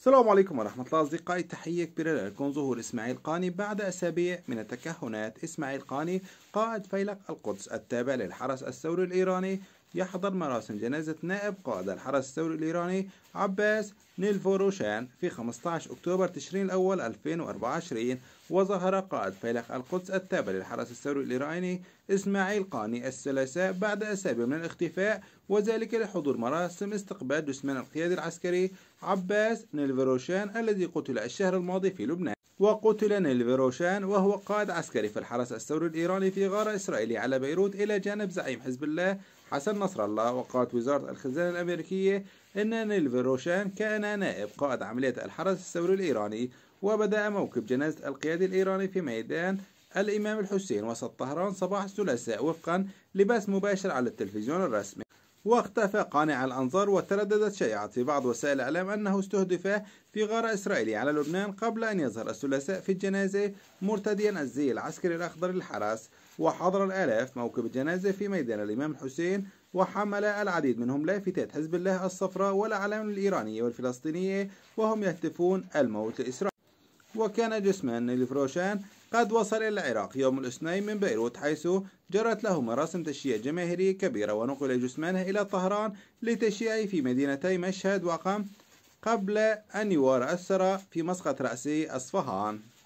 السلام عليكم ورحمة الله أصدقائي تحية كبيرة لكم ظهور إسماعيل قاني بعد أسابيع من التكهنات إسماعيل قاني قائد فيلق القدس التابع للحرس الثوري الإيراني يحضر مراسم جنازة نائب قائد الحرس الثوري الإيراني عباس نيلفوروشان في 15 أكتوبر تشرين الأول 2024 وظهر قائد فيلق القدس التابع للحرس الثوري الإيراني إسماعيل قاني الثلاثاء بعد أسابيع من الاختفاء وذلك لحضور مراسم استقبال جثمان القيادي العسكري عباس نيلفوروشان الذي قتل الشهر الماضي في لبنان وقتل نيل فيروشان وهو قائد عسكري في الحرس الثوري الإيراني في غارة إسرائيلية على بيروت إلى جانب زعيم حزب الله حسن نصر الله وقالت وزارة الخزانة الأمريكية أن نيل فيروشان كان نائب قائد عملية الحرس الثوري الإيراني وبدأ موكب جنازة القيادي الإيراني في ميدان الإمام الحسين وسط طهران صباح الثلاثاء وفقا لبث مباشر على التلفزيون الرسمي واختفى قانع الأنظار وترددت شائعات في بعض وسائل الإعلام أنه استهدف في غارة إسرائيلية على لبنان قبل أن يظهر الثلاثاء في الجنازة مرتديا الزي العسكري الأخضر للحرس وحضر الآلاف موكب الجنازة في ميدان الإمام الحسين وحمل العديد منهم لافتات حزب الله الصفراء والأعلام الإيرانية والفلسطينية وهم يهتفون الموت لإسرائيل وكان جسمان لفروشان قد وصل إلى العراق يوم الاثنين من بيروت حيث جرت له مراسم تشييع جماهيري كبيرة ونقل جثمانه إلى طهران لتشييعه في مدينتي مشهد وقم قبل أن يوار السرى في مسقط رأس أصفهان